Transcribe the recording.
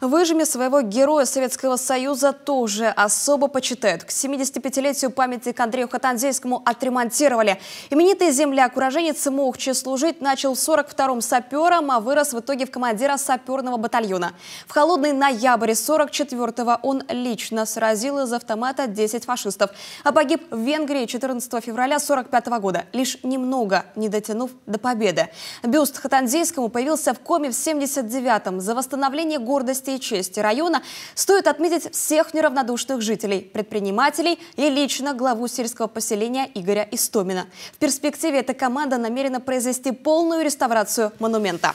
Выжими своего героя Советского Союза тоже особо почитают. К 75-летию памяти к Андрею Хатандейскому отремонтировали. Именитый земляк-уроженец Мохче служить начал в 42-м сапером, а вырос в итоге в командира саперного батальона. В холодный ноябрь 44-го он лично сразил из автомата 10 фашистов, а погиб в Венгрии 14 февраля 45 -го года, лишь немного не дотянув до победы. Бюст Хатандейскому появился в коме в 79-м за восстановление гордости властей Чести района, стоит отметить всех неравнодушных жителей, предпринимателей и лично главу сельского поселения Игоря Истомина. В перспективе эта команда намерена произвести полную реставрацию монумента.